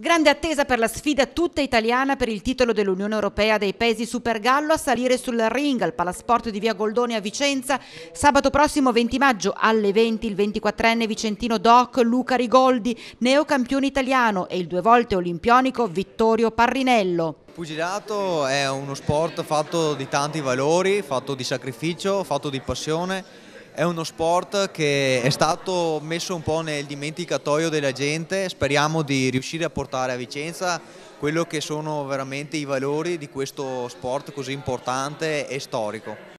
Grande attesa per la sfida tutta italiana per il titolo dell'Unione Europea dei Paesi Supergallo a salire sul ring al Palasport di Via Goldoni a Vicenza. Sabato prossimo 20 maggio alle 20 il 24enne vicentino doc Luca Rigoldi, neocampione italiano e il due volte olimpionico Vittorio Parrinello. Il Pugilato è uno sport fatto di tanti valori, fatto di sacrificio, fatto di passione è uno sport che è stato messo un po' nel dimenticatoio della gente, speriamo di riuscire a portare a Vicenza quello che sono veramente i valori di questo sport così importante e storico.